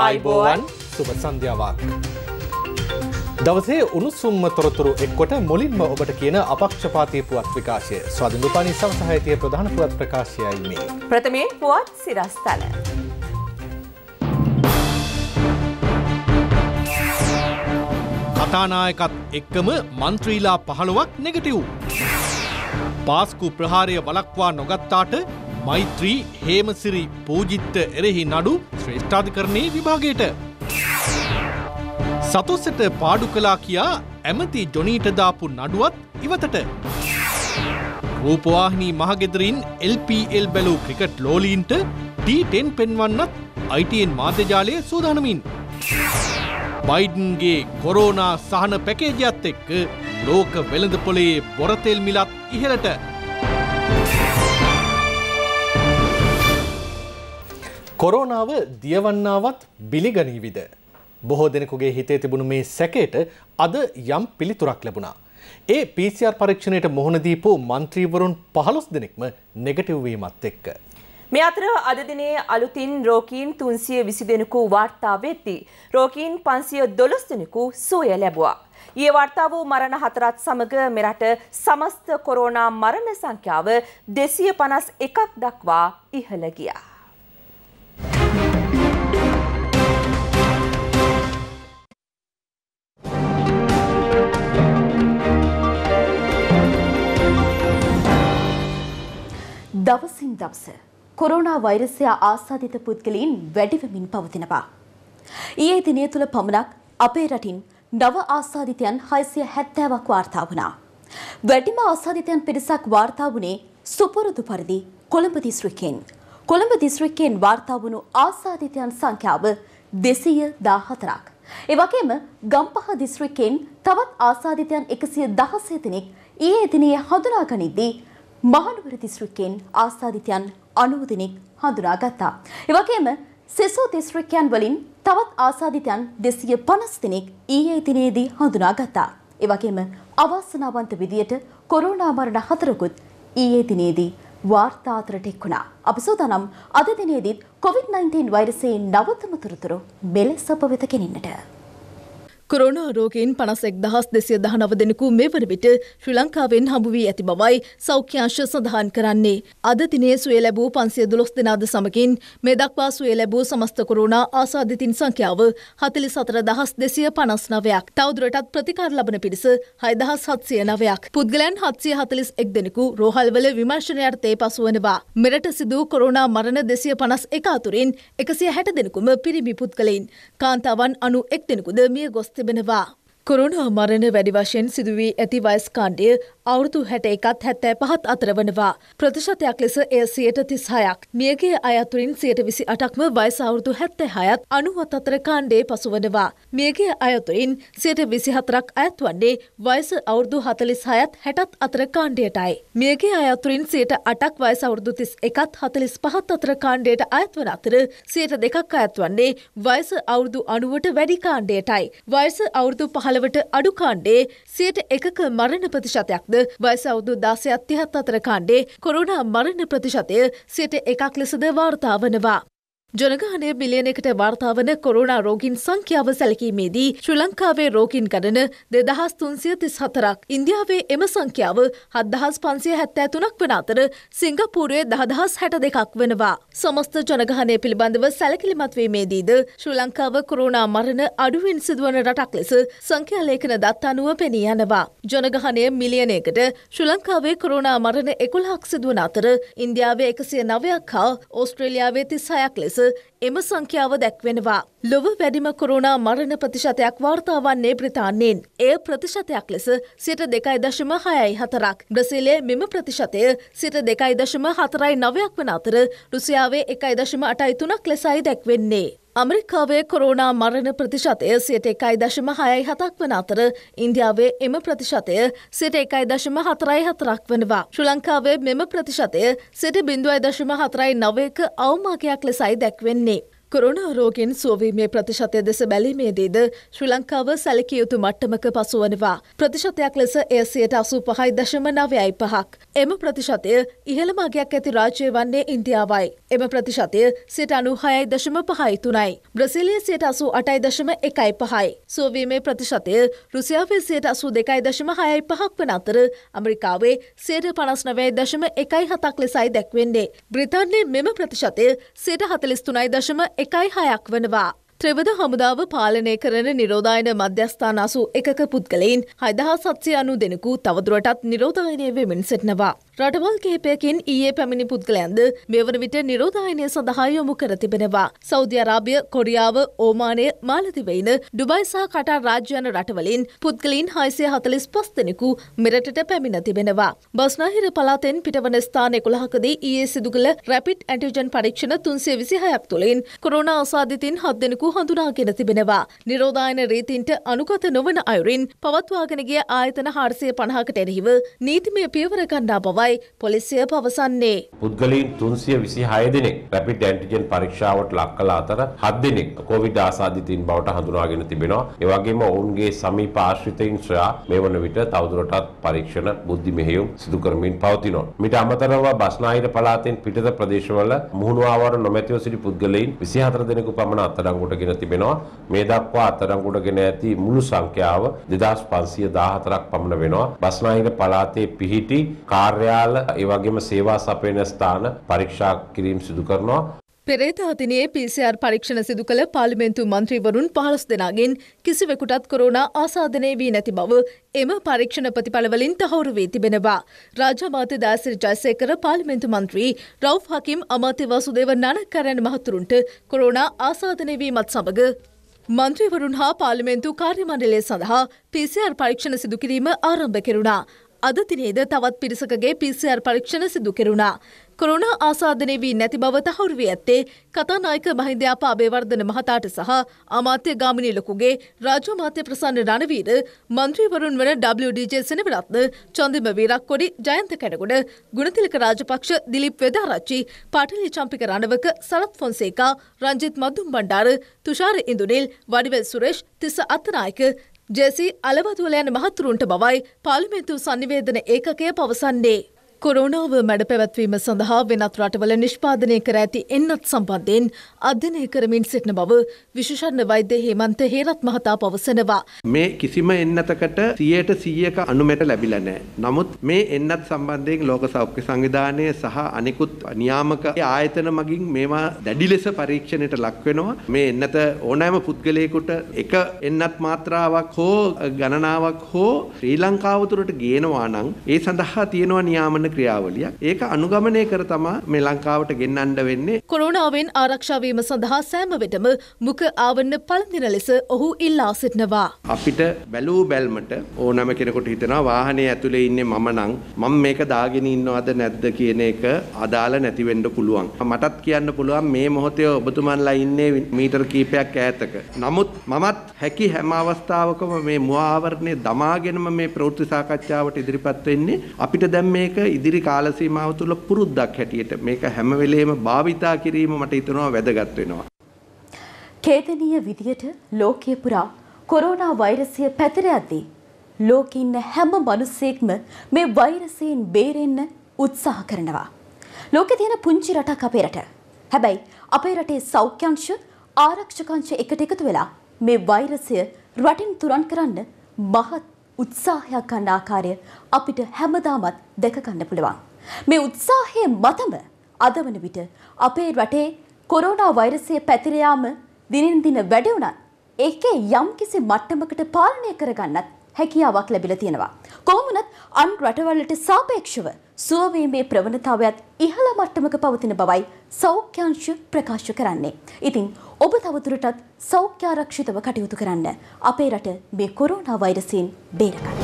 අයිබෝවන් සුබ සන්ධ්‍යාවක්. දවසේ උණුසුම්ම තොරතුරු එක්කොට මුලින්ම ඔබට කියන අපක්ෂපාතිය පුවත් විකාශය ස්වදිංගපානි සංසහහිතය ප්‍රධාන පුවත් ප්‍රකාශයයි මේ. ප්‍රථමයෙන් පුවත් සිරස්තල. කතානායකත් එක්කම මන්ත්‍රීලා පහළුවක් නෙගටව්. පාස්කු ප්‍රහාරය වලක්වා නොගත්තාට මෛත්‍රී හේමසිරි පූජිත්ත එරෙහි නඩු ශ්‍රේෂ්ඨාධිකරණයේ විභාගයට. සතුස්සට පාඩු කලා කියා ඇමති ජොනීට දාපු නඩුවත් ඉවතට. රූපවාහිනී මහගෙදරින් LPL බැලූ ක්‍රිකට් ලෝලීන්ට T10 පෙන්වන්නත් ITN මාධ්‍යජාලය සූදානමින්. බයිඩන්ගේ කොරෝනා සහන පැකේජයක්ත් එක්ක ලෝක වෙළඳපොලේ බොරතෙල් මිලත් ඉහලට කොරෝනාව දියවන්නාවත් බිලිගනීවිද. බොහෝ දෙනෙකුගේ හිතේ තිබුණු මේ සැකේට අද යම් පිළිතුරක් ලැබුණා. ඒ PCR පරීක්ෂණයට මුහුණදීපු මන්ත්‍රීවරුන් පහළොස් දෙනෙක්ම නෙගටව්වීමත් එක්ක. මේ අතර අද දිනේ අලුතින් රෝකීන් තුන්සිය විසි දෙනෙකු වාර්තා වෙත්ති. රෝකීන් පන්සිය දොළොස් දෙනෙකු සූය ලැබවා. ඒ වාර්තා වූ මරණ හතරත් සමග මෙරට සමස්ත කොරෝනා මරණ සංඛ්‍යාව දෙසිය පනස් එකක් දක්වා ඉහළ ගියා. දවසින් දවස කොරෝනා වෛරසය ආසාධිත පුද්ගලයින් වැඩිවමින් පවතිනවා. ඊයේ දිනය තුළ පමණක් අපේ රටින් නව ආසාධිතයන් 670ක් වාර්තා වුණා. වැඩිම ආසාධිතයන් පිරිසක් වාර්තා වුණේ සුපුරුදු පරිදි කොළඹ දිස්ත්‍රික්කයෙන්. කොළඹ දිස්ත්‍රික්කයෙන් වාර්තා වුණු ආසාධිතයන් සංඛ්‍යාව 214ක්. ඒ වගේම ගම්පහ දිස්ත්‍රික්කයෙන් තවත් ආසාධිතයන් 116 දෙනෙක් ඊයේ දිනයේ හඳුනා ගනිද්දී මහනුවර දිස්ත්‍රික්කයෙන් ආස්ථාධිතයන් අනුව දෙනෙක් හඳුනා ගත්තා. එවගේම සෙසෝ දිස්ත්‍රික්කයන් වලින් තවත් ආසාධිතයන් දෙසිය පනස් දෙනෙක් ඊයේ දිනේදී හඳුනා ගත්තා. එවගේම අවස්සනාවන්ත විදියට කොරෝනා මරණ හතරකුත් ඊයේ දිනේදී වාර්තාතරට එක්ුණා. අපි සූදානම් අද දිනේදීත් COVID-19 වෛරසයේ නවතම තොරතුරු මෙලෙස අප වෙත ගෙනින්නට. කොරෝනා රෝගයෙන් පනසෙක් දහස් දෙසිය දහනව දෙනෙකු මේ වන විට ශ්‍රී ලංකාවෙන් හමුුවී ඇති බවයි සෞඛ්‍යංශ සඳහන් කරන්නේ. අද දිනේ සුවේ ලැබූ පන්සිය දුළොස් දෙනාද සමකින් මේ දක්වා සුවේ ලැබූ සමස්ත කොරෝනා ආසාධිතින් සංඛ්‍යාව හතලි සතර දහස් දෙසිය පනස් නවයක් තවදුරටත් ප්‍රතිකාර ලබන පිරිස හයදහස් හත්සිය නවයක් පුද්ගලයන් හත්සිය හතලිස් එක් දෙනෙකු රෝහල්වල විමර්ශණයර්තේ පසුවනවා. මෙරට සිදූ කොරෝනා මරණ දෙසිය පනස් එක අතුරින් එකසිය හැට දෙනෙකුම පිරිබි පුද්ගලයින් කාන්තාවන් අනු එක් දෙනෙකුද මිය ගොස්ත de කොරුණා මරණ වැඩි වශයෙන් සිදුවී ඇති වයස් කාණ්ඩය අවුරුදු හැට එකත් හැත්තෑ පහත් අතර වනවා. ප්‍රතිශතයක් ලෙස එය සියයට තිස් හයක්. මියගේ අයතුරින් සියයට විසි අටක්ම වයස අවුරුදු හැත්තෑ හයත් අනුවත් අතර කාණ්ඩේ පසුවනවා. මියගේ අයතුරින් සියයට විසි හතරක් ඇත් වන්නේ වයස අවුරුදු හතලිස් හයත් හැටත් අතර කාණ්ඩයටයි. මියගේ අයතුරින් සියයට අටක් වයස අවුරුදු තිස් එකත් හතලිස් පහත් අතර කාණ්ඩයට අයත්වන අතර සියයට දෙකක් අයත් වන්නේ වයස අවුරුදු අනුවට වැඩි කාණ්ඩයටයි. වයස අවුරුදු පහල පහළවට අඩු කාණ්ඩේ සියට එකක මරණ ප්‍රතිශතයක්ද වයස අවුදු දාසය අත්‍යහත් අතර කාණ්ඩේ කොරුණා මරණ ප්‍රතිශතය සියට එකක් ලෙසද වාර්තා වනවා. ජනගහනය බිලියනකට වාර්තාාවන කොරුණා රෝගින් සංඛ්‍යාව සැලකීමේදී ශ්‍රී ලංකාවේ රෝගින් ගණන දෙදහස් තුන්සිය තිස් හතරක් ඉන්දියාවේ එම සංඛ්‍යාව හත්දහස් පන්සිය හැත්තෑ තුනක් වන අතර සිංගපූරයේ දහදහස් හැට දෙකක් වෙනවා. සමස්ත ජනගහනය පිළිබඳව සැලකිලිමත්වීමේදීද ශ්‍රී ලංකාව කොරුණා මරණ අඩුවෙන් සිදුවන රටක් ලෙස සංඛ්‍යාලේඛන දත් අනුව පෙනී යනවා. ජනගහනය මිලියනයකට ශ්‍රී ලංකාවේ කොරුණා මරණ එකුල්හක් සිදුවන අතර ඉන්දියාවේ එකසිය නවයක් හා ඕස්ට්‍රේලියාවේ තිස් හයක් ලෙස එම සංඛ්‍යාව දැක්වෙනවා. ලොව වැඩිම කොරුණා මරණ ප්‍රතිශතයක් වාර්තාවන්නේ බ්‍රතාන්යෙන්. එය ප්‍රතිශතයක් ලෙස සිට දෙකයි දශම හයයි හතරක්. බ්‍රසිලේ මෙම ප්‍රතිශතය සිට දෙකයි දශම හතරයි නවයක් වන අතර රුසියාවේ එකයි දශම අටයි තුනක් ලෙසයි දැක්වෙන්නේ. අමරිකාවේ කොරෝනා මරණ ප්‍රතිශතය සියට එකයි දශම හයයි හතක් වන අතර ඉන්දියාවේ එම ප්‍රතිශතය සිට එකයි දශම හතරයි හතරක් වනවා. ශ්‍ර ලංකාවේ මෙම ප්‍රතිශතය සිට බිඳුවයි දශම හතරයි නවයක අවමාගයක් ලෙසයි දැක්වෙන්නේ. කොරුණා රෝගෙන් සුවවීමේ ප්‍රතිශතය දෙස බැලීමේදීද ශ්‍රී ලංකාව සැලකිය යුතු මට්ටමක පසුවනවා. ප්‍රතිශතයක් ලෙස එයසියට අසු පහයි දශම නවයයි පහක්. එම ප්‍රතිශතය ඉහළම අගයක් ඇති රාජ්‍යය වන්නේ ඉන්දියාවයි. එම ප්‍රතිශතය සිට අනු හයයි දශම පහයි තුනයි. බ්‍රසිලිය සියට අසු අටයි දශම එකයි පහයි. සුවවීමේ ප්‍රතිශතය රුසියාවේ සියට අසු දෙකයි දශම හයයි පහක් වන අතර අමරිකාවේ සයට පනස්නවයයි දශම එකයි හතක් ලෙසයි දැක්වෙන්නේ. බ්‍රිතාන්නේ මෙම ප්‍රතිශතය සයට හතලිස්තුනයි දශම එක එකයි හයක් වනවා. ත්‍රවද හමුදාව පාලනය කරන නිරෝධායන මධ්‍යස්ථාන අසු එකක පුද්ගලයින් හයිදහා සත්‍යය අනු දෙනකු තවදුරටත් නිරෝධවනය වෙමින් සිටනවා. රටවල් කහිපයකින් ඊයේ පැමිණි පුද්ගලයන්ද මෙවර විට නිරෝධායනය සඳහා යොමු කර තිබෙනවා. සෞදි අරාබිය, කොරියාව, ඕමානය, මාලදිවයින, ඩුබයි සහ කටාර් රාජ්‍ය යන රටවලින් පුද්ගලයන් 645 දෙනෙකු මෙරටට පැමිණ තිබෙනවා. බස්නාහිර පළාතෙන් පිටවන ස්ථාන 11කදී ඊයේ සිදු කළ රැපිඩ් ඇන්ටිජන් පරීක්ෂණ 326ක් තුළින් කොරෝනා අසාධිතින් 7 දෙනෙකු හඳුනාගෙන තිබෙනවා. නිරෝධායන රීතින්ට අනුගත නොවන අයුරින් පවත්වාගෙන ගිය ආයතන 450කට එරෙහිව නීතිමය පියවර ගන්නා බව තමයි පොලිසිය පවසන්නේ. පුද්ගලයින් තුන්සිය විසි හය දෙනෙක් රැපිට ඇන්ටිජන් පරීක්ෂාවට ලක් කළ අතර හත් දෙනෙක් කොවිඩ් ආසාධිතීන් බවට හඳුනාගෙන තිබෙනවා. ඒවගේම ඔවුන්ගේ සමීප ආශ්‍රිතයින් සොයා මේ වන විට තවදුරටත් පරීක්ෂණ බුද්ධි මෙහෙයුම් සිදු කරමින් පවතිනවා. මිට අමතරව බස්නාහිර පළාතෙන් පිටත ප්‍රදේශවල මුහුණුවාවර නොමැතිව සිටි පුද්ගලයින් 24 දෙනෙකු පමණ අත්අඩංගුවටගෙන තිබෙනවා. මේ දක්වා අත්අඩංගුවටගෙන ඇති මුළු සංඛ්‍යාව 2514ක් පමණ වෙනවා. බස්නාහිර පළාතේ පිහිටි කාර්යාල කාර්යාල ඒ වගේම සේවා සපයන ස්ථාන පරීක්ෂා කිරීම සිදු කරනවා. පෙරේත අදිනයේ PCR පරීක්ෂණ සිදු කළ පාර්ලිමේන්තු මන්ත්‍රීවරුන් 15 දෙනාගෙන් කිසිවෙකුටත් කොරෝනා ආසාදනය වී නැති බව එම පරීක්ෂණ ප්‍රතිඵලවලින් තහවුරු වී තිබෙනවා. රාජ්‍ය අමාත්‍ය දාසිරි ජයසේකර පාර්ලිමේන්තු මන්ත්‍රී රවුෆ් හකීම් අමාත්‍ය වසුදේව නනකරන මහතුරුන්ට කොරෝනා ආසාදනය වීමත් සමග මන්ත්‍රීවරුන් හා පාර්ලිමේන්තු කාර්යමණ්ඩලය සඳහා PCR පරීක්ෂණ සිදුකිරීම ආරම්භ කෙරුණා. අද දිනේද තවත් පිරිසකගේ PCR පරීක්ෂණ සිදු කෙරුණා. කොරෝනා ආසාදනය වී නැති බව තහවුරු වී ඇත්තේ කතානායක මහින්දයාප අබේවර්ධන මහතාට සහ අමාත්‍ය ගාමිණී ලොකුගේ රාජ්‍ය අමාත්‍ය ප්‍රසන්න රණවීර මන්ත්‍රීවරුන් වන WDJ සෙනවිරත්න චන්දිම වීරක්කොඩි ජයන්ත කැඩගොඩ ගුණතිලක රාජපක්ෂ දිලිප් වෙදාරච්චි පාටලි චම්පික රණවක සරත් ෆොන්සේකා රංජිත් මදුම් බණ්ඩාර තුෂාර ඉඳුනිල් වඩිවැල් සුරේෂ් තිස අත්තනායක ජෙසි අලවතුවල යන මහතුරුන්ට බවයි පාලිමේන්තු සන්නිවේදන ඒකකය පවසන්නේ. කොරෝනාව මැඩ පැවැත්වීම සඳහා වෙනත් රටවල නිෂ්පාදනය කර ඇති එන්නත් සම්බන්ධයෙන් අධ්‍යනය කරමින් සිටින බව විශෂණ වෛද්‍ය හේමන්ත හේරත් මහතා පවසනවා. මේ කිසිම එන්නතකට සියයට සීයක අනුමැට ලැබිල නෑ. නමුත් මේ එන්නත් සම්බන්ධයෙන් ලෝක සෞඛ්‍ය සංවිධානය සහ අනෙකුත් නියාමක ආයතන මගින් මේවා දැඩි ලෙස පරීක්ෂණයට ලක්වෙනවා. මේ එන්නත ඕනෑම පුද්ගලයකුට එක එන්නත් මාත්‍රාවක් හෝ ගණනාවක් හෝ ශ්‍රී ලංකාවතුරට ගේනවා නම් ඒ සඳහා තියෙනවා නියාමන ක්‍රියාවලියක්. ඒක අනුගමනය කර තමා මේ ලංකාවට ගෙන්නන්න වෙන්නේ. කොරෝනාවෙන් ආරක්ෂා වීම සඳහා සෑම වෙටම මුඛ ආවරණ පළඳින ලෙස ඔහු ඉල්ලා සිටනවා. අපිට බැලූ බැල්මට ඕනම කෙනෙකුට හිතෙනවා වාහනේ ඇතුලේ ඉන්නේ මම නම් මම මේක දාගෙන ඉන්නවද නැද්ද කියන එක අදාළ නැති වෙන්න පුළුවන්. මටත් කියන්න පුළුවන් මේ මොහොතේ ඔබතුමන්ලා ඉන්නේ මීටර් කීපයක් ඈතක. නමුත් මමත් හැකි හැම අවස්ථාවකම මේ මුව ආවරණය දමාගෙනම මේ ප්‍රවෘත්ති සාකච්ඡාවට ඉදිරිපත් වෙන්නේ. අපිට දැන් මේක ඉදිරි කාල සීමාව තුළ පුරුද්දක් හැටියට මේක හැම වෙලේම භාවිතා කිරීම මට හිතෙනවා වැදගත් වෙනවා. කේතනීය විදියට ලෝකයේ පුරා කොරෝනා වෛරසය පැතිර යද්දී ලෝකෙ ඉන්න හැම මිනිසෙක්ම මේ වෛරසයෙන් බේරෙන්න උත්සාහ කරනවා. ලෝකේ තියෙන පුංචි රටක් අපේ රට. හැබැයි අපේ රටේ සෞඛ්‍යංශ ආරක්ෂකංශ එකට එකතු වෙලා මේ වෛරසය රටින් තුරන් කරන්න මහත් උත්සාහයක් ගන්න ආකාරය අපිට හැමදාමත් දැක ගන්න පුළුවන්. මේ උත්සාහයේ මතම අද වන විට අපේ රටේ කොරෝනා වෛරසය පැතිර යාම දිනෙන් දින වැඩි වුණත් ඒකේ යම්කිසි මට්ටමකට පාලනය කරගන්නත් හැකියාවක් ලැබිලා තියෙනවා. කොහොමනත් අන් රටවල්ලට සාපේක්ෂව සුවවීමේ ප්‍රවණතාවයත් ඉහළ මට්ටමක පවතින බවයි සෞඛ්‍යංශ ප්‍රකාශ කරන්නේ. ඉතින් ඔබ තවදුරටත් සෞඛ්‍යාරක්ෂිතව කටයුතු කරන්න. අපේ රට මේ කොරෝනා වෛරසයෙන් බේරගන්න.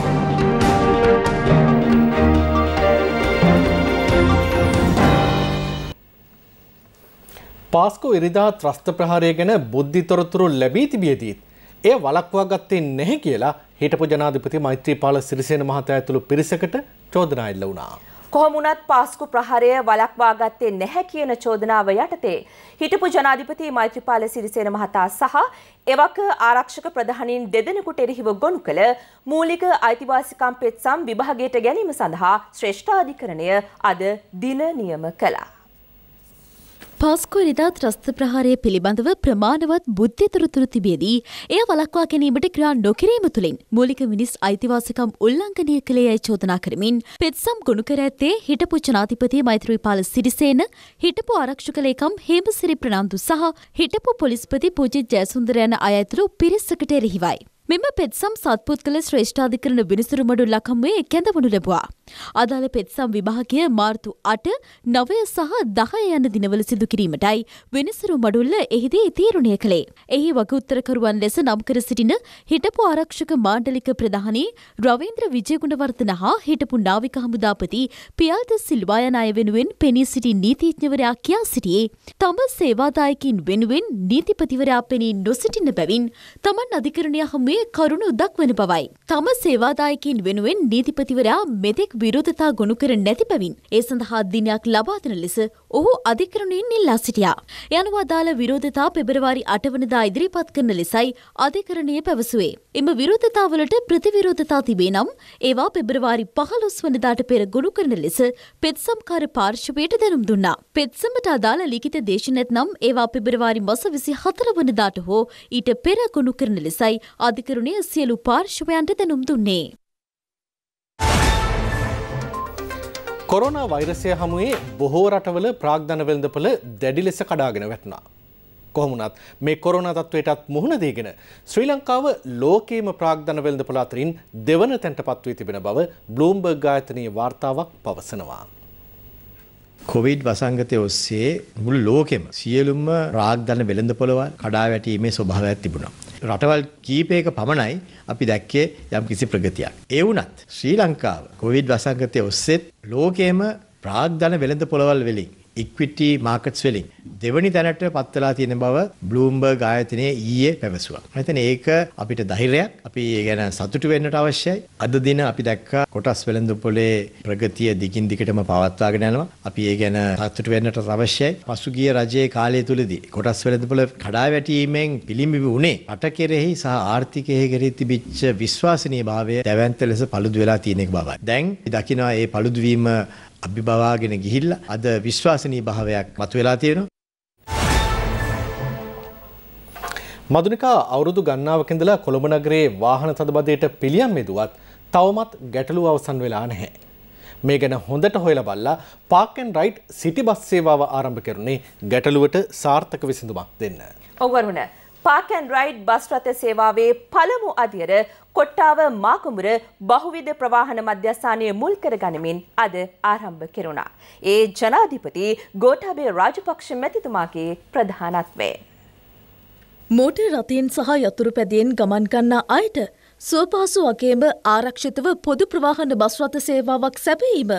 පාස්කෝ ඉරිදා ත්‍රස්ත ප්‍රහාරය ගැන බුද්ධිතොරතුරු ලැබී තිබියදීත් එය වලක්වා ගත්තේ නැහැ කියලා හිටපු ජනාධිපති මෛත්‍රීපාල සිරිසේන මහතා ඇතුළු පිරිසකට චෝදනා එල්ල වුණා. කොහොමුණත් පාස්කු ප්‍රහාරය වලක්වා ගත්තේ නැහැ කියන චෝදනාව යටතේ හිටපු ජනාධිපති මෛත්‍රීපාල සිරිසේන මහතා සහ එවක ආරක්ෂක ප්‍රධානීන් දෙදෙනෙකුට එරෙහිව ගොනු කළ මූලික අයිතිවාසිකම් පෙත්සම් විභාගයට ගැනීම සඳහා ශ්‍රේෂ්ඨාධිකරණය අද දින නියම කළා. පස්කෝ එදා ත්‍රස්ත ප්‍රහාරය පිළිබඳව ප්‍රමාණවත් බුද්ධ්‍යතුරතුරු තිබියදී එය වලක්වා ගැනීමට ක්‍රියා නොකිරීම තුළින් මූලික මිනිස් අයිතිවාසිකම් උල්ලංඝනය කළේ යැයි චෝදනා කරමින් පෙත්සම් ගොුණු කර ඇත්තේ හිටපු ජනාධිපති මෛත්‍රීපාල සිරිසේන හිටපු ආරක්ෂක ලේකම් හේමසිරි ප්‍රනාන්දු සහ හිටපු පොලිස්පති පූජිත් ජයසුන්දර යන අය ඇතුළු පිරිසකට එරෙහිවයි. මෙම පෙත්සම් සත්පුත් කළ ශ්‍රේෂ්ඨාධිකරණ විනිසුරුමඩු ලකම්වේ කැඳවනු ලැබවා. අදාළ පෙත්සම් විභාගය මාර්තු අට නවය සහ දහය යන දිනවල සිදු කිරීමටයි වෙනසරු මඩුල්ල එහිදී තීරුණය කළේ. එහි වගඋත්තරකරුවන් ලෙස නම් කර සිටින හිටපු ආරක්ෂක මාණ්ඩලික ප්‍රධානී රවීන්ද්‍ර විජයගුණවර්තන හා හිටපු නාවික හමුදාපති පියාද සිල්වා යන අය වෙනුවෙන් පෙනී සිටි නීතිඥවරයා කියා සිටියේ තම සේවාදායකින් වෙනුවෙන් නීතිපතිවරයා පෙනී නොසිටින බැවින් තමන් අධිකරණය හමුවේ කරුණු දක්වන බවයි. තම සේවාදායකින් වෙනුවෙන් නීතිපතිවරයා මෙතෙක් විරෝධතා ගොුණු කර නැති බැවින් ඒ සඳහා දිනයක් ලබාදන ලෙස ඔහු අධිකරණයෙන් ඉල්ලා සිටියා. යනවාදාල විරෝධතා පෙබරවාරි අටවනදා ඉදිරිපත් කරන ලෙසයි අධිකරණය පැවසුවේ. එම විරෝධතාවලට ප්‍රතිවිරෝධතා තිබේ නම් ඒවා පෙබරවාරි පහලොස් වනදාට පෙර ගොුණු කරන ලෙස පෙත්සම්කාර පාර්ශවයට දැනුම් දුන්නා. පෙත්සමට අදාළ ලිකිත දේශනැත් නම් ඒවා පෙබරවාරි මස විසි හතර වනදාට හෝ ඊට පෙර ගොුණු කරන ලෙසයි අධිකරුණය සියලු පාර්ශවයන්ට දැනුම් දුන්නේ. කොරෝනා වෛරසය හමුවේ බොහෝ රටවල ප්‍රාග්ධනවෙළඳපල දැඩි ලෙස කඩාගෙන වැටනා. කොහොමුණත් මේ කොරෝනා තත්ත්වයටත් මුහුණ දීගෙන ශ්‍රී ලංකාව ලෝකේම ප්‍රාග්ධනවෙළඳපල අතරින් දෙවන තැන්ට පත්වී තිබෙන බව බ්ලූම්බර්ග් ආයතනයේ වාර්තාවක් පවසනවා. කොවිඩ් වසංගතය ඔස්සේ මුළු ලෝකෙම සියලුම රාග්ධන වෙළඳපොළවල් කඩා වැටීමේ ස්වභාවයක් තිබුණා. රටවල් කීපයක පමණයි අපි දැක්කේ යම් කිසි ප්‍රගතියක්. ඒ වුණත් ශ්‍රී ලංකාව කොවිඩ් වසංගතය ඔස්සෙත් ලෝකෙම ප්‍රාග්ධන වෙළඳ පොළවල් වලින් ඉක්විටි මාකට්ස් වලින් දෙවනි තැනට පත් වෙලා තියෙන බව බ්ලූම්බර්ග් ආයතනයේ ඊයේ පැවසුවා. මම ඒක අපිට ධෛර්යයක්, අපි ඒ ගැන සතුටු වෙන්නට අවශ්‍යයි. අද දින අපි දැක්කා කොටස් වෙළඳපොලේ ප්‍රගතිය දිගින් දිගටම පවත්වාගෙන යනවා. අපි ඒ ගැන සතුටු වෙන්නට අවශ්‍යයි. පසුගිය රජයේ කාලය තුලදී කොටස් වෙළඳපොල කඩාවැටීමෙන් පිළිඹු වුණේ රට කෙරෙහි සහ ආර්ථිකයෙහි කෙරෙහි තිබිච්ච විශ්වාසනීයභාවය දැවැන්ත ලෙස පළුදු වෙලා තියෙන එක බවයි. දැන් දකිනවා මේ පළුදු වීම අභිබවාගෙන ගිහිල්ලා අද විශ්වාසනීය භාවයක් මතුවලා තියෙනවා. මදුනිකා අවුරුදු ගණනාවක ඉඳලා කොළඹ නගරයේ වාහන තදබදයට පිළියම් මෙදුවත් තවමත් ගැටලු අවසන් වෙලා නැහැ. මේ ගැන හොඳට හොයලා බලලා park and ride city bus සේවාව ආරම්භ කෙරුණේ ගැටලුවට සාර්ථක විසඳුමක් දෙන්න. ඔව් Varuna park and ride bus රථ සේවාවේ පළමු අදියර කොට්ටාව මාකුමුර බහුවිධ ප්‍රවාහන මධ්‍යස්ථානය මුල් කරගනිමින් අද ආරම්භ කෙරුණා. ඒ ජනාධිපති ගෝටාබේ රාජපක්ෂ මැතිතුමාගේ ප්‍රධානත්වය. මෝටර් රථයෙන් සහ යතුරු පැදියෙන් ගමන් ගන්නා අයට සුවපාසු වගේම ආරක්ෂිතව පොදු ප්‍රවාහන බස් රථ සේවාවක් සැපයීම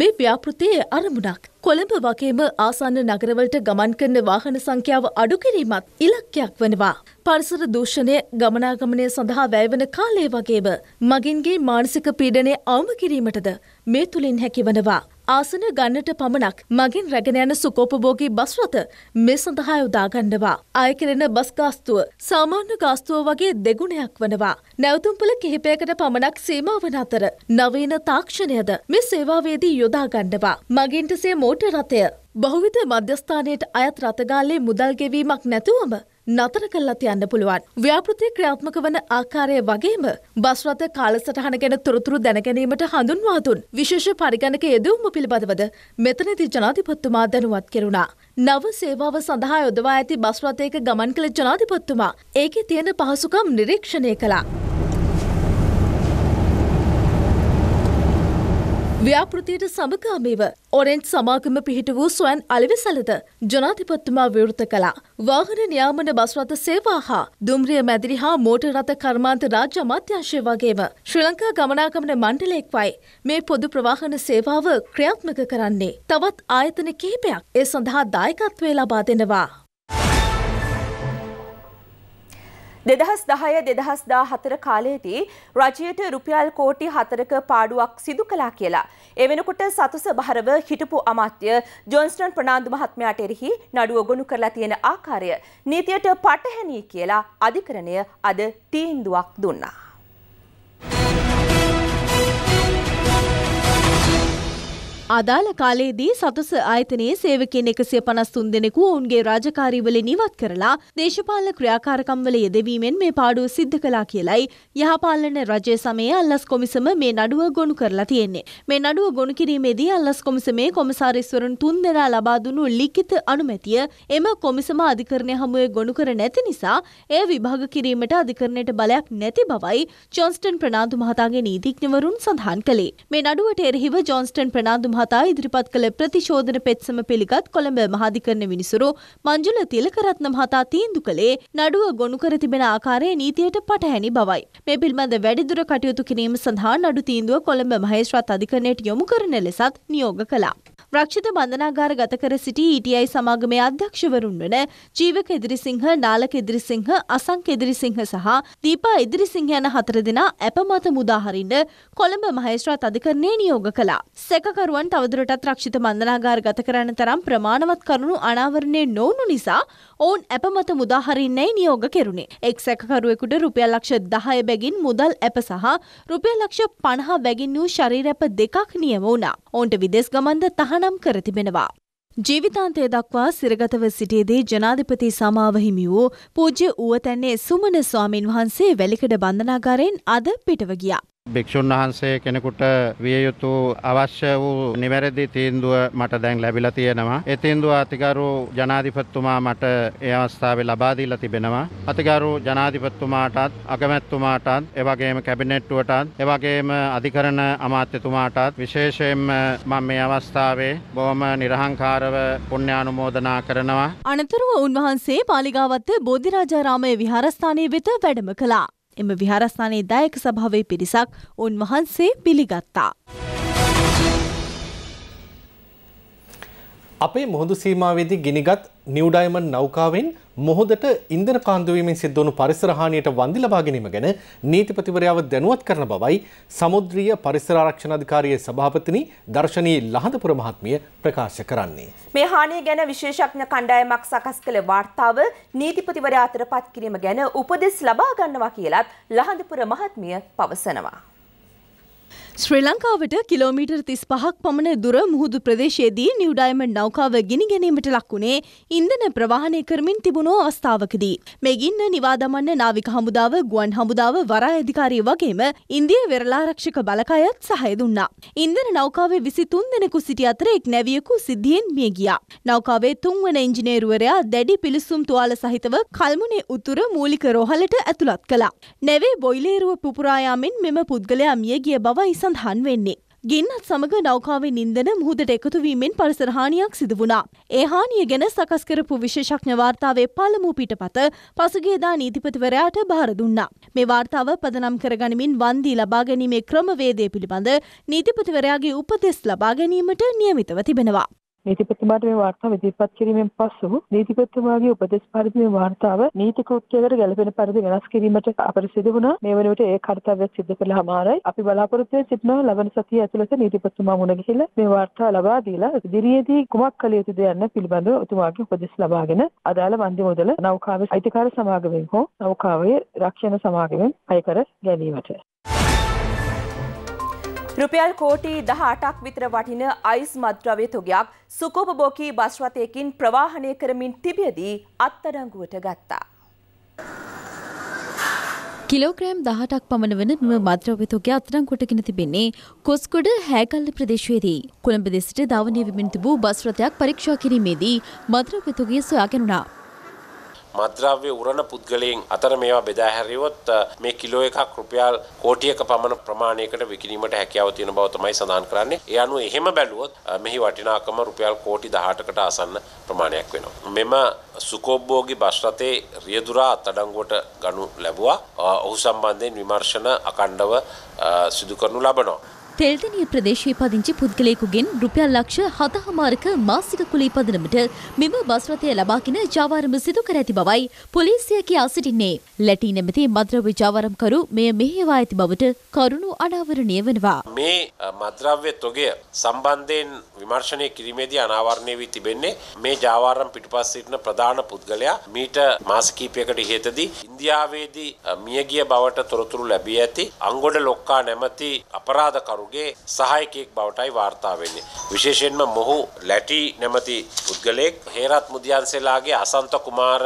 මේ ව්‍යාපෘතියේ අරමුණක්. කොළඹ වගේම ආසන්න නගරවලට ගමන් කරන වාහන සංඛ්‍යාව අඩු කිරීමත් ඉලක්කයක් වනවා. පරිසර දූෂණය ගමනාගමනය සඳහා වැයවන කාලය වගේම මගින්ගේ මානසික පීඩනය අවම කිරීමටද මේ තුලින් හැකිවනවා. ආසන ගන්නට පමණක් මගින් රැගෙන යන සුකෝපභෝගී බස් රථ මේ සඳහා යොදාගන්නවා. අය කෙරෙන බස් ගාස්තුව සාමාන්‍ය ගාස්තුව වගේ දෙගුණයක් වනවා. නැවතුම්පල කිහිපයකට පමණක් සීමා වන අතර නවීන තාක්ෂණයද මේ සේවාවේදී යොදාගන්නවා. මගින්ටසේ මෝටර් රථය බහුවිධ මධ්‍යස්ථානයට අයත් රථගාලේ මුදල් ගෙවීමක් නැතුවම නතර කල්ලත් යන්න පුළුවන්. ව්‍යාපෘතිය ක්‍රියාත්මක වන ආකාරය වගේම බස්රත කාලසටහන ගැන තොරතුරු දැනගැනීමට හඳුන්වාතුන් විශේෂ පරිගණක යෙදවුම පිළිබඳවද මෙතනති ජනාධිපත්තුමා දැනුවත් කෙරුණා. නව සේවාව සඳහා යොදවා ඇති බස්රතයක ගමන් කළ ජනාධිපත්තුමා ඒකෙ තියෙන පහසුකම් නිරීක්ෂණය කලා. ව්‍යාපෘතියට සමගාමීව ඔරෙන්ජ් සමාගම පිහිට වූ සොයන් අලිවිසලද ජනාධිපත්තුමා විවෘත කළා. වාහන නියාමන බස් රථ සේවා හා දුම්රිය මැදිරි හා මෝටර් රථ කර්මාන්ත රාජ්‍ය අමාත්‍යංශය වගේම ශ්‍රී ලංකා ගමනාගමන මණ්ඩලයෙක්වයි මේ පොදු ප්‍රවාහන සේවාව ක්‍රියාත්මක කරන්නේ. තවත් ආයතන කිහිපයක් ඒ සඳහා දායකත්වය ලබා දෙනවා. දෙදහස් දහය දෙදහස් දා හතර කාලයේදී රජයට රුපියල් කෝටි හතරක පාඩුවක් සිදු කලා කියලා. එවෙනකොට සතුස භරව හිටපු අමාත්‍ය ජොන්ස්ටන් ප්‍රනාාන්දු මහත්මයාට එරෙහි නඩුව ගොුණු කරලා තියෙන ආකාරය නීතියට පටහැනී කියලා අධිකරණය අද තීන්දුවක් දුන්නා. අදාළ කාලයේදී සතුස ආයතනයේ සේවකයන් එකසිය පනස්තුන් දෙනෙකු ඔවුන්ගේ රාජකාරීවලින් ඉවත් කරලා දේශපාලන ක්‍රියාකාරකම්වල යෙදවීමෙන් මේ පාඩුව සිද්ධ කලා කියලයි යහපාලන රජය සමයේ අල්ලස් කොමිසම මේ නඩුව ගොනු කරලා තියෙන්නේ. මේ නඩුව ගොනු කිරීමේදී අල්ලස් කොමිසමේ කොමසාරිස්වරුන් තුන් දෙනා ලබා දුන්නු ලිඛිත අනුමැතිය එම කොමිසම අධිකරණය හමුවේ ගොනු කර නැති නිසා එය විභාග කිරීමට අධිකරණයට බලයක් නැති බවයි ජොන්ස්ටන් ප්‍රනාන්දු මහතාගේ නීතිඥවරුන් සඳහන් කළේ. මේ නඩුවට එරෙහිව ජොන්ස්ටන් ප්‍රනාන්දු මහතා මහතා ඉදිරිපත් කළ ප්‍රතිශෝධන පෙත්සම පිළිගත් කොළඹ මහාධිකරණ විනිසුරු මංජුල තිලකරත්න මහතා තීන්දු කළේ නඩුව ගොනු කර තිබෙන ආකාරයේ නීතියට පටහැනි බවයි. මේ පිළිබඳ වැඩිදුර කටයුතු කිරීම සඳහා නඩු තීන්දුව කොළඹ මහේස්ත්‍රාත් අධිකරණයට යොමු කරන ලෙසත් නියෝග කළා. රක්ෂිත බන්ධනාගාර ගත කර සිටි ETI සමාගමේ අධ්‍යක්ෂවරුන් වන ජීවක ඉදිරිසිංහ, නාලක ඉදිරිසිංහ, අසංක ඉදිරිසිංහ සහ දීපා ඉදිරිසිංහ යන හතර දෙනා අප මත මුදා හරින්න කොළඹ මහේස්ත්‍රාත් අධිකරණය නියෝග කළා. සැකකරුවන් තවදුරටත් රක්ෂිත බන්ධනාගාර ගත කරන්න තරම් ප්‍රමාණවත් කරුණු අනාවරණය නොවුණු නිසා ඔවුන් ඇප මත මුදාහරින්නයි නියෝග කෙරුණේ. එක් සැකකරුවෙකුට රුපියල් ලක්ෂ 10 බැගින් මුදල් ඇප සහ රුපියල් ලක්ෂ 50 බැගින් වූ ශරීර ඇප දෙකක් නියම වුණා. ඔවුන්ට විදෙස් ගමන්ද තහනම් කර තිබෙනවා. ජීවිතාන්තය දක්වා සිරගතව සිටියේදී ජනාධිපති සමාව හිමි වූ පූජ්‍ය ඌවතැන්නේ සුමන ස්වාමින් වහන්සේ වැලිකඩ බන්ධනාගාරයෙන් අද පිටව ගියා. භික්‍ෂූන් වහන්සේ කෙනෙකුට විය යුතු අවශ්‍ය වූ නිවැරදි තීන්දුව මට දැන් ලැබිලා තියෙනවා. ඒ තීන්දුව අතිගරු ජනාධිපතිතුමා මට ඒ අවස්ථාවේ ලබා දීලා තිබෙනවා. අතිගරු ජනාධිපතිතුමාටත් අගමැතිතුමාටත් ඒ වගේම කැබිනට්ටුවටත් ඒ වගේම අධිකරණ අමාත්‍යතුමාටත් විශේෂයෙන්ම මම මේ අවස්ථාවේ බොහොම නිර්හංකාරව පුණ්‍යානුමෝදනා කරනවා. අනතුරුව උන්වහන්සේ පාලිගාවත්ත බෝධිරාජාරාමයේ විහාරස්ථානයේ වෙත වැඩම කළා. එම විහාරස්ථානයේ දායක සභාවේ පිරිසක් උන්වහන්සේ පිළිගත්තා. අපේ මුහුදු සීමාවේදී ගිනිගත් නිව්ඩයිමන් නෞකාවෙන් මොහොදට ඉන්දන කාන්දුවීමෙන් සිද්ධවනු පරිසරහානියට වන්දි ලබා ගැනීම ගැන නීතිපතිවරයාව දැනුවත් කරන බවයි සමුද්‍රීය පරිසරාරක්ෂණ අධිකාරියේ සභාපතිනි දර්ශනී ලහදපුර මහත්මිය ප්‍රකාශ කරන්නේ. මේ හානිය ගැන විශේෂඥ කණ්ඩායමක් සකස් කළ වාර්තාව නීතිපතිවරයා අතර පත් කිරීම ගැන උපදෙස් ලබා ගන්නවා කියලත් ලහඳපුර මහත්මිය පවසනවා. ශ්‍රී ලංකාවට කිලෝමීටර් 35ක් පමණ දුර මුහුදු ප්‍රදේශයේදී නිව් ඩයමන්ඩ් නෞකාව ගිනි ගැනීමට ලක්ුණේ ඉන්ධන ප්‍රවාහනය කරමින් තිබුණු අවස්ථාවකදී. මේ ගින්න නිවා දමන්න නාවික හමුදාව, ගුවන් හමුදාව, වරාය අධිකාරිය වගේම ඉන්දිය වෙරළාරක්ෂක බලකායත් සහාය දුන්නා. ඉන්ධන නෞකාවේ 23 දෙනෙකු සිටි අතර එක් නැවියෙකු සිද්ධියෙන් මිය ගියා. නෞකාවේ තුන්වන ඉංජිනේරුවරයා දැඩි පිළිසුම් තුවාල සහිතව කල්මුනේ උතුර මූලික රෝහලට ඇතුළත් කළා. නැවේ බොයිලේරුව පුපුරා මෙම පුද්ගලයා මිය ගිය බවයි සඳහන් වෙන්නේ. ගින්නත් සමඟ නෞකාවේ නින්දන මුහුදට එකතුවීමෙන් පරිසරහානියක් සිදු වුණා. ඒ හානිය ගැන සකස් කරපු විශේෂඥ වාර්තාවේ පළමු පිටපත පසුගියදා නීතිපතිවරයාට බාර දුන්නා. මේ වාර්තාව පදනම් කරගනිමින් වන්දී ලබා ගැනීමේ ක්‍රමවේදය පිළිබඳ නීතිපතිවරයාගේ උපදෙස් ලබා ගැනීමට නියමිතව තිබෙනවා. නීතිපතිතුමාට මේ වාර්තාව ඉදිරිපත් කිරීමෙන් පසු නීතිපතිතුමාගේ උපදෙස් පරිදි මේ වාර්තාව නීති කෘත්‍යයකට ගැළපෙන පරිදි වෙනස් කිරීමට අපට සිදු වුණා. මේ වෙනුවට ඒ කාර්යයක් සිදු කළ හමාරයි. අපි බලාපොරොත්තු වෙන සිටන ලබන සතිය ඇතුළත නීතිපතිතුමා මුණ ගිහිලා මේ වාර්තාව ලබා දීලා ඉදිරියේදී කුමක් කළ යුතුද යන්න පිළිබඳව ඔතුමාගේ උපදෙස් ලබාගෙන අදාළ වන්දි මුදල නෞකාවේ අයිතිකාර සමාගමෙන් හෝ නෞකාවේ රක්ෂණ සමාගමෙන් අය කර ගැනීමට රුපියල් කෝටි දහ අටක් විතර වටින අයිස් මද්‍රව්‍ය තොගයක් සුකෝපභෝකී බස් රථයකින් ප්‍රවාහනය කරමින් තිබියදී අත්අඩංගුවට ගත්තා. කිලෝග්‍රෑම් දහටක් පමණ වන මෙම මද්‍රව්‍යතොගේ අත්නම් කොටගෙන තිබෙන්නේ කොස්කොඩ හෑකල්ල ප්‍රදේශයේදී. කොළඹ දෙසට ධාවනය වෙමින් තිබූ බස් රථයක් පරීක්ෂා කිරීමේදී මද්‍රව්‍යතොගේ සොයාගෙනුණා. මද්‍රව්‍ය උරණ පුද්ගලයන් අතර මේවා බෙදා හැරියොත් මේ කිලෝ එකක් රුපියල් කෝටියක පමණ ප්‍රමාණයකට විකිණීමට හැකියාව තියෙන බව තමයි සඳහන් කරන්නේ. ඒ අනුව එහෙම බැලුවොත් මෙහි වටිනාකම රුපියල් කෝටි 18කට ආසන්න ප්‍රමාණයක් වෙනවා. මෙම සුකෝබ්බෝගි බස් රථේ රියදුරා අත්අඩංගුවට ගනු ලැබුවා. ඔහු සම්බන්ධයෙන් විමර්ශන අකණ්ඩව සිදු කරනු ලබනවා. තෙල්දෙනිය ප්‍රදේශයේ පදිංචි පුද්ගලයෙකුගෙන් රුපියල් ලක්ෂ හතහමාරක මාසික කුලී පදනමට මෙම බස් රථය ලබාගෙන ජාවාරම සිදු කර ඇති බවයි පොලිසිය කියා සිටින්නේ. ලැටී නැමැති මද්‍රව්‍ය ජාවාරම්කරු මෙය මෙහෙවා ඇති බවට කරුණු අනාවරණය වෙනවා. මේ මද්‍රව්‍ය තොගය සම්බන්ධයෙන් විමර්ශනය කිරීමේදී අනාවරණය වී තිබෙන්නේ මේ ජාවාරම් පිටිපස්ස සිටින ප්‍රධාන පුද්ගලයා මීට මාස කිහිපයකට ඉහතදී ඉන්දියාවේදී මියගිය බවට තොරතුරු ලැබී ඇති අංගොඩ ලොක්කා නැමැති අපරාධකරු ඔහුගේ සහයකෙක් බවටයි වාර්තා වෙන්නේ. විශේෂයෙන්ම මොහු ලැටි නැමැති පුද්ගලයෙක් හේරත් මුදියන්සේලාගේ අසන්ත කුමාර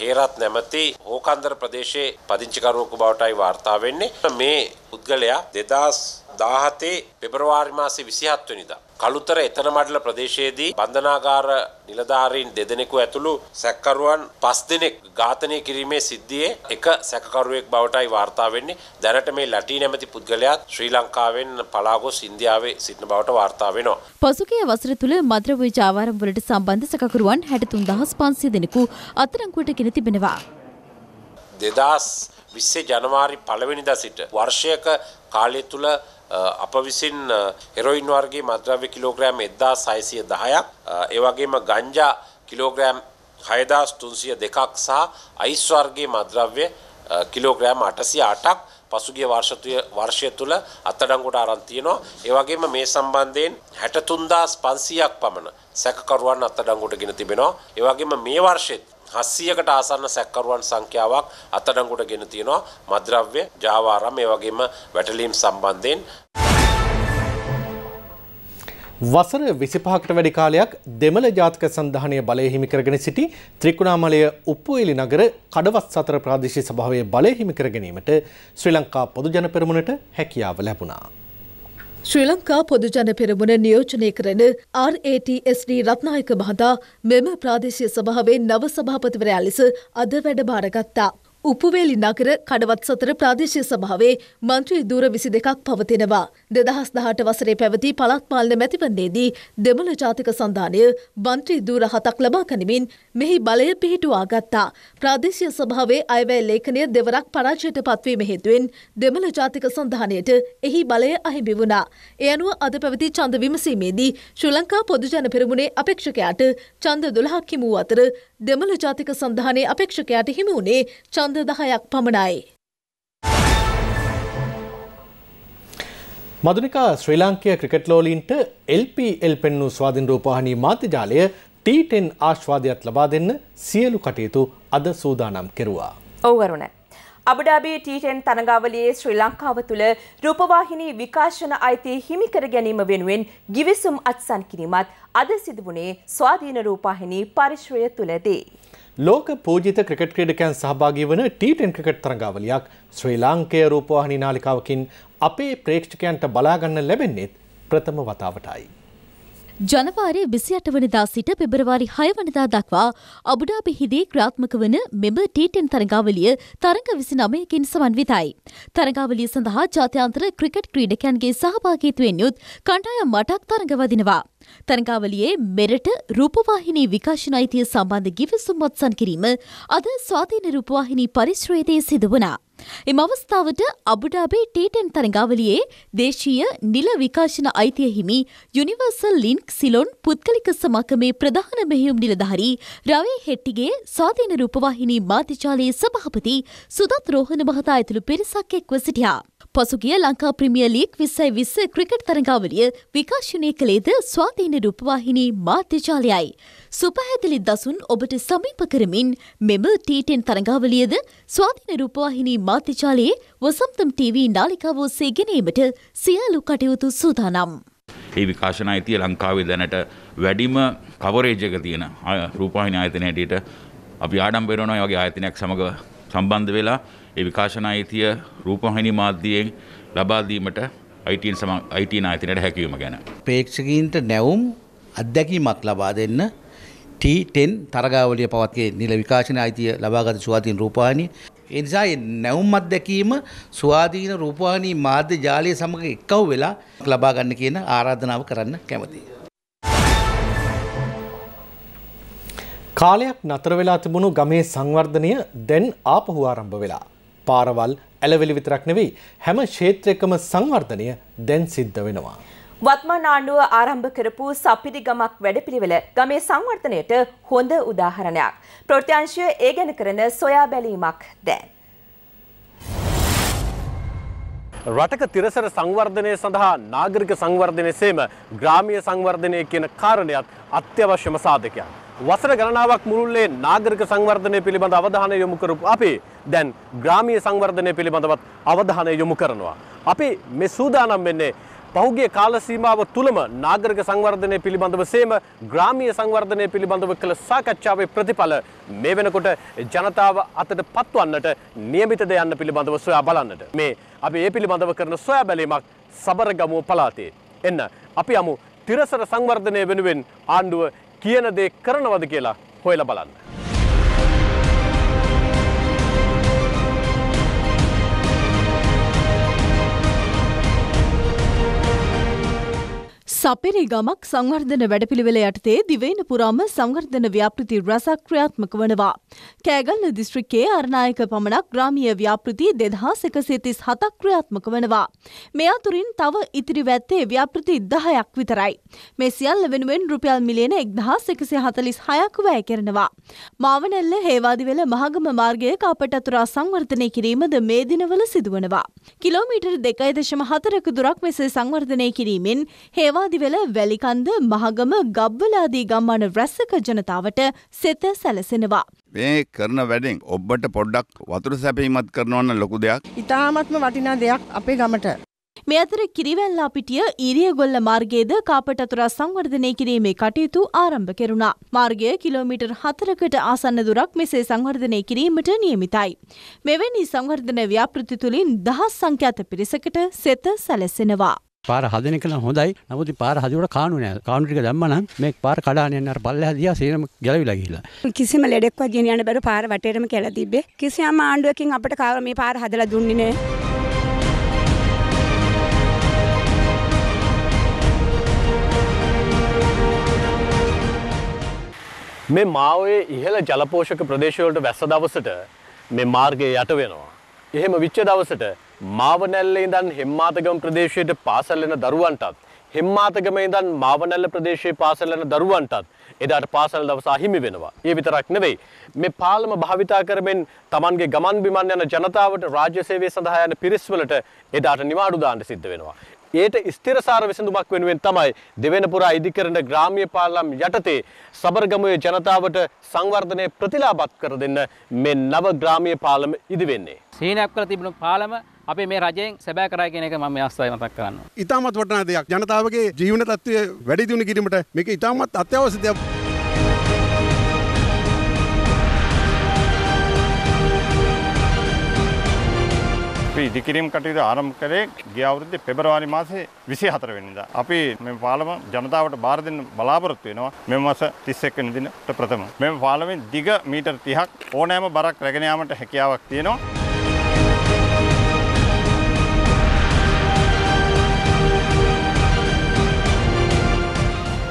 හේරත් නැමැති හෝකන්දර ප්‍රදේශයේ පදිංචිකරුවෙකු බවටයි වාර්තා වෙන්නේ. මේ පුද්ගලයා 2017 පෙබරවාරි මාසේ 27 වෙනිදා කළුතර එතන මඩල ප්‍රදේශයේදී බන්ධනාගාර නිලධාරීන් දෙදෙනෙකු ඇතුළු සැකකරුවන් පස් දෙනෙක් ඝාතනය කිරීමේ සිද්ධියේ එක සැකකරුවෙක් බවටයි වාර්තා වෙන්නේ. දැනට මේ ලැටි නැමැති පුද්ගලයා ශ්‍රී ලංකාවෙන් පලා ගොස් ඉන්දියාවේ සිටින බවට වාර්තා වෙනවා. පසුගිය වසර තුල මද්‍රව්‍ය ජාවාරම් වලට සම්බන්ධ සැකකරුවන් 63500 දෙනෙකු අත්අඩංගුවට ගෙන තිබෙනවා. දෙදස් විස්සේ ජනවාරි පළවෙනිදා සිට වර්ෂයක කාලය තුළ අප විසින් හෙරොයින් වර්ගයේ මත්ද්‍රව්‍ය කිලෝග්‍රෑම් 1610ක් ඒ වගේම ගංජා කිලෝග්‍රෑම් 6302ක් සහ අයිස් වර්ගයේ මත්ද්‍රව්‍ය කිලෝග්‍රෑම් 808ක් පසුගිය වර්ෂය වර්ෂය තුල අත්අඩංගුවට aran තියෙනවා. ඒ වගේම මේ සම්බන්ධයෙන් 63500ක් පමණ සැකකරුවන් අත්අඩංගුවට ගෙන තිබෙනවා. ඒ වගේම මේ වර්ෂෙත් 700කට ආසන්න සැකකරුවන් සංඛ්‍යාවක් අත්අඩංගුවට ගෙන තියෙනවා මද්‍රව්‍ය ජාවාරම් ඒ වගේම වැටලීම් සම්බන්ධයෙන් වසර 25කට වැඩි කාලයක් දෙමළ ජාතික සංධානය බලය හිමි කරගෙන සිටි ත්‍රිකුණාමලය උප්පුවේලි නගර කඩවත් සතර ප්‍රාදේශීය සභාවේ බලය හිමි කර ගැනීමට ශ්‍රී ලංකා පොදු ජන පෙරමුණට හැකියාව ලැබුණා. ශ්‍රී ලංකා පොදුජන පෙරමුණ නියෝජනය කරන RATSD රත්නායක මහතා මෙම ප්‍රාදේශය සභාවේ නව සභාපතිවරයා ලෙස අද වැඩ භාරගත්තා. උපුවේලි නගර කඩවත් සතර ප්‍රාදේශය සභාවේ මන්ත්‍රී දූර විසි දෙකක් පවතිනවා. දෙදහස් දහට වසරේ පැවති පළත්මාලන මැතිවන්නේදී දෙමළ ජාතික සන්ධානය බන්ත්‍රී දූර හතක් ලබා කනිමින් මෙහි බලය පිහිටුවා ගත්තා. ප්‍රාදේශය සභාවේ අයවැය ලේඛනය දෙවරක් පරාජයට පත්වීම හේතුවෙන් දෙමළ ජාතික සන්ධානයට එහි බලය අහිමි වුණා. ඒ අනුව අද පැවති චන්ද විමසීමේදී ශ්‍රී ලංකා පොදුජන පෙරමුණේ අපේක්ෂකයාට චන්ද දොළහක් හිමු අතර දෙමළ ජාතික සන්ධානයේ අපේක්ෂකයාට හිමි වුණේ චන්ද දහයක් පමණයි. මදුනිකා ශ්‍රී ලාංකය ක්‍රිකට් ලෝලීන්ට LPL පෙන්නු ස්වාධින් රූපහනී මාතිජාලය T10 ආශ්වාදයක් ලබා දෙන්න සියලු කටයුතු අද සූදානම් කෙරුවා. ඔවරුණ. අබඩාබේ T10 තනගාවලියේ ශ්‍රී ලංකාව තුළ රූපවාහිනී විකාශන අයිති හිමිකර ගැනීම වෙනුවෙන් ගිවිසුම් අත්සන් කිරීමත් අද සිදුවුණේ ස්වාධීන රූපාහිනී පරිශ්‍රය තුළදී. ලෝක පූජිත ක්‍රිකට් ක්‍රීඩකයන් සහභාගී වන ටීටන් ක්‍රිකට් තරඟාවලියක් ශ්‍රී ලාංකය රූපවාහිනි නාලිකාවකින් අපේ ප්‍රේක්ෂකයන්ට බලාගන්න ලැබෙන්නේත් ප්‍රථම වතාවටයි. ජනවාරි විසියට වනදා සිට පෙබරවාරි හයවනදා දක්වා අබුඩාබි හිදී ක්‍රාත්මක වන මෙම ටීටෙන් තරගාවලිය තරග විසි නමයකින් සමන්විතයි. තරගාවලිය සඳහා ජාත්‍යන්තර ක්‍රිකට් ක්‍රීඩකයන්ගේ සහභාගීතුවෙන් යුත් කණ්ඩායම් මටක් තරගවදිනවා. තරගාවලියේ මෙරට රූපවාහිනී විකාශන අයිතිය සම්බන්ධ ගිවිසුම් වත්සන් කිරීම අද ස්වාධීන රූපවාහිනී පරිශ්‍රයේදී සිදුවනා. එම අවස්ථාවට අබුඩාබේ ටීටෙන් තරඟාවලියේ දේශීය නිල විකාශන අයිතිය හිමි යුනිවර්සල් ලින්ක් සිලොන් පුද්ගලික සමාකමේ ප්‍රධාන මෙහෙයුම් නිලධාරී රවේ හෙට්ටිගේ ස්වාධීන රූපවාහිනී මාධ්‍යජාලයේ සභාපති සුදත් රෝහණ මහතා ඇතුළු පිරිසක් එක්ව සිටියා. පසුගිය ලංකා ප්‍රමිය ලීක් විස්සයි විස්ස ක්‍රිකට් තරඟාවලිය විකාශනය කළේද ස්වාධීන රූපවාහිනී මාධ්‍යජාලයයි. සුපහැදලි දසුන් ඔබට සමීප කරමින් මෙම ටීටෙන් තරඟාවලියද ස්වාධීන රූපවාහිනී මාධ්‍යජාලයේ වසම්තම් TV නාලිකාව ඔස්සේ ගෙනීමට සියලු කටයුතු සූදානම්. ඒ විකාශන අයිතිය ලංකාවේ දැනට වැඩිම කවරේජක තියෙන රූපාහිනි ආයතන හැටියට අපි ආඩම්බරනවා වගේ ආයතනයක් සමග සම්බන්ධ වෙලා ඒ විකාශන අයිතිය රූපවාහිනී මාධ්‍යයෙන් ලබා දීමට IT නායතනයට හැකියවීම ගැන. ප්‍රේක්ෂකීන්ට නැවුම් අත්දැකීමක් ලබා දෙන්න T10 තරගාවලිය පවත්ගේ නිල විකාශන අයිතිය ලබාගත ස්වාධීන රූපවාහිනී ඒ නිසා නැවුම් අත්දැකීම ස්වාධීන රූපවාහිනී මාධ්‍ය ජාලය සමග එක්කව වෙලා ලබා ගන්න කියන ආරාධනාව කරන්න කැමතියි. කාලයක් නතර වෙලා තිබුණු ගමේ සංවර්ධනය දැන් ආපහු ආරම්භ වෙලා පාරවල් ඇලවෙලි විතරක් නෙවෙයි හැම ක්ෂේත්‍රයකම සංවර්ධනය දැන් සිද්ධ වෙනවා. වත්මන් ආණ්ඩුව ආරම්භ කරපු සපිරි ගමක් වැඩපිළිවෙල ගමේ සංවර්ධනයට හොඳ උදාහරණයක්. ප්‍රත්‍යංශය ඒ ගැන කරන සොයා බැලීමක් දැන්. රටක තිරසර සංවර්ධනය සඳහා නාගරික සංවර්ධනය සේම ග්‍රාමීය සංවර්ධනය කියන කාරණයක් අත්‍යවශ්‍යම සාධකයක්. වසර ගණනාවක් මුළුල්ලේ නාගරික සංවර්ධනය පිළිබඳ අවධානය යොමු කරපු අපි දැන් ග්‍රාමීය සංවර්ධනය පිළිබඳවත් අවධානය යොමු කරනවා. අපි මේ සූදානම් වෙන්නේ පහුගිය කාල සීමාව තුලම නාගරික සංවර්ධනය පිළිබඳව සේම ග්‍රාමීය සංවර්ධනය පිළිබඳව කළ සාකච්ඡාවේ ප්‍රතිඵල මේ වෙනකොට ජනතාව අතට පත්වන්නට નિયમિતද යන්න පිළිබඳව සොයා බලන්නට. මේ අපි ඒ පිළිබඳව කරන සොයා බැලීමක් සබරගමුව පළාතේ. එන්න අපි යමු තිරසර සංවර්ධනය වෙනුවෙන් ආණ්ඩුව කියන දේ කරනවද කියලා හොයලා බලන්න. සපිරි ගමක් සංවර්ධන වැඩපිළිවෙල යටතේ දිවයින පුරාම සංවර්ධන ව්‍යාපෘති රැසක් ක්‍රියාත්මක වනවා. කෑගල්ල දිස්ත්‍රික්කයේ අරණායක පමණක් ග්‍රාමීය ව්‍යාපෘති දෙදහස් එකසේ තිස් හතක් ක්‍රියාත්මක වනවා. මේ අතුරින් තව ඉතිරි වැත්තේ ව්‍යාපෘති දහයක් විතරයි. මේ සියල්ල වෙනුවෙන් රුපියල් මිලියන එක්දහස් එකසේ හතලිස් හයක් වැය කරනවා. මාවනැල්ල හේවාදිවෙල මහගම මාර්ගය කාපට අතුරා සංවර්ධනය කිරීමද මේ දිනවල සිදුවනවා. කිලෝමීටර් දෙකයි දශම හතරක දුරක් මෙසේ සංවර්ධනය කිරීමෙන් හේවා අනුරාධිවෙල වැලිකන්ද මහගම ගබ්වලාදී ගම්මාන රැස්සක ජනතාවට සෙත සැලසෙනවා. මේ කරන වැඩෙන් ඔබට පොඩ්ඩක් වතුර සැපීමත් කරනවන්න ලොකු දෙයක්. ඉතාමත්ම වටිනා දෙයක් අපේ ගමට. මේ අතර කිරිවැල්ලා පිටිය ඊරියගොල්ල මාර්ගයේද කාපට අතුර සංවර්ධනය කිරීමේ කටයුතු ආරම්භ කෙරුණා. මාර්ගය කිලෝමීටර් 4කට ආසන්න දුරක් මෙසේ සංවර්ධනය කිරීමට නියමිතයි. මෙවැනි සංවර්ධන ව්‍යාපෘති තුලින් දහස් සංඛ්‍යාත පිරිසකට සෙත සැලසෙනවා. පාර හදන එක නම් හොඳයි. නමුත් පාර හදුවට කානු නෑ. කානු ටික දැම්මනම් මේ පාර කඩාන යන අර පල්ලෙහා දිහා සේරම ගැලවිලා ගිහිලා. කිසිම ලෙඩෙක්වත් ගෙනියන්න බැරුව පාර වටේටම කැලා තිබ්බේ. කිසියම් ආණ්ඩුවකින් අපිට කාව මේ පාර හදලා දුන්නේ නෑ. මේ මාවේ ඉහළ ජලපෝෂක ප්‍රදේශවලට වැස්ස දවසට මේ මාර්ගය යට වෙනවා. එහෙම විච්ච දවසට මාවනැල්ලේ ඉඳන් හෙම්මාතගම ප්‍රදේශයට පාසල් යන දරුවන්ටත් හෙම්මාතගම ඉඳන් මාවනැල්ල ප්‍රදේශයේ පාසල් යන දරුවන්ටත් එදාට පාසල් දවස අහිමි වෙනවා. ඒ විතරක් නෙවෙයි. මේ පාලම භාවිතා කරමින් Tamanගේ ගමන් බිමන් යන ජනතාවට රාජ්‍ය සේවය සඳහා යන පිරිස්වලට එදාට නිවාඩු දාන්න සිද්ධ වෙනවා. ඒට ස්ථිරසාර විසඳුමක් වෙනුවෙන් තමයි දෙවෙනපුරා ඉදිකරන ග්‍රාමීය පාලම් යටතේ සබරගමුවේ ජනතාවට සංවර්ධනය ප්‍රතිලාභත් කර දෙන්න මේ නව ග්‍රාමීය පාලම ඉදි වෙන්නේ. සීනක් කර තිබුණු පාලම අපේ මේ රජයෙන් සැබෑ කරා කියන එක මම මේ අවස්ථාවේ මතක් කරනවා. ඉතාමත් වටිනා දෙයක්. ජනතාවගේ ජීවන තත්ත්වය වැඩි දියුණු කිරීමට මේක ඉතාමත් අත්‍යවශ්‍ය දෙයක්. ඉදිකිරීම් කටයුතු ආරම්භ කළේ ගිය අවුරුද්දේ පෙබරවාරි මාසේ 24 වෙනිදා. අපි මේ පාලම ජනතාවට බාර දෙන්න බලාපොරොත්තු වෙනවා මේ මාස 31 වෙනි දිනට ප්‍රථම. මේ පාලමෙන් දිග මීටර් 30ක් ඕනෑම බරක් රැගෙන යාමට හැකියාවක් තියෙනවා.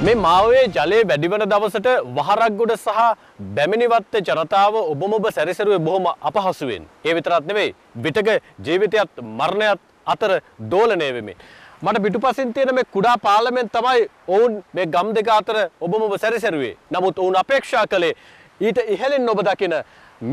මේ මාවේ ජලය වැඩිවන දවසට වහරක්ගොඩ සහ බැමිනිවත්ත ජනතාව ඔබම ඔබ සැරිසරුවේ බොහොම අපහසුවෙන්. ඒ විතරත් නෙවෙයි විටක ජීවිතයත් මරණයත් අතර දෝලනය වෙමින්. මට පිටුපසින් තියෙන මේ කුඩා පාර්ලමෙන් තමයි ඔවුන් මේ ගම් දෙක අතර ඔබම ඔබ සැරිසරුවේ. නමුත් ඔවුන් අපේක්ෂා කළේ ඊට ඉහළින් ඔබ දකින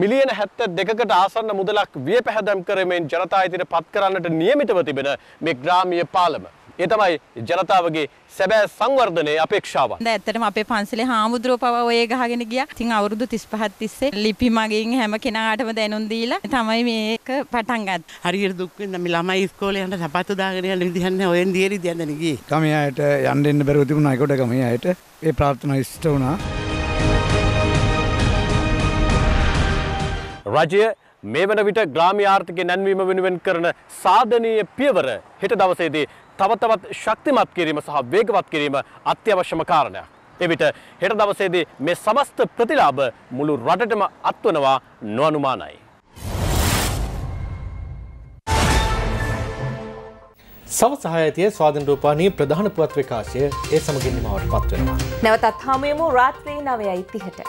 මිලියන හැත්ත දෙකට ආසන්න මුදලක් විය පැහැදම් කරමින් ජනතා ඉදිරියට පත් කරන්නට නියමිතව තිබෙන මේ ග්‍රාමීය පාලම. ඒ තමයි ජනතාවගේ සැබෑ සංවර්ධනයේ අපේක්ෂාව. දැන් ඇත්තටම අපේ පන්සලේ හාමුදුරුවෝ පවා ඔය ගහගෙන ගියා. ඉතින් අවුරුදු 35ක් තිස්සේ ලිපි මගින් හැම කෙනාටම දැනුම් දීලා තමයි මේක පටන් ගත්තේ. හරියට දුක් වෙන මේ ළමයි ඉස්කෝලේ යන්න සපත්තු දාගෙන යන විදිහ නැහැ. ඔයෙන් දියරි දියන්න නිගියේ. ගමේ අයට යන්න එන්න බැරුව තිබුණා. ඒකට ගමේ අයට ඒ ප්‍රාර්ථනා ඉෂ්ට වුණා. රජය මේ වන විට ග්‍රාමීය ආර්ථිකය නැන්වීම වෙනුවෙන් කරන සාධනීය පියවර හෙට දවසේදී තව තවත් ශක්තිමත් කිරීම සහ වේගවත් කිරීම අත්‍යවශ්‍යම කාරණයක්. එවිට හෙට දවසේදී මේ සමස්ත ප්‍රතිලාභ මුළු රටටම අත්වනවා නොඅනුමානයි. සවස හයතිය ස්වාධන රූපානී ප්‍රධාන පුවත් විකාශය ඒ සමගින් නිමාවට පත්වෙනවා. නැවතත් හාමයමු රාත්‍රී නවයයි තිහට.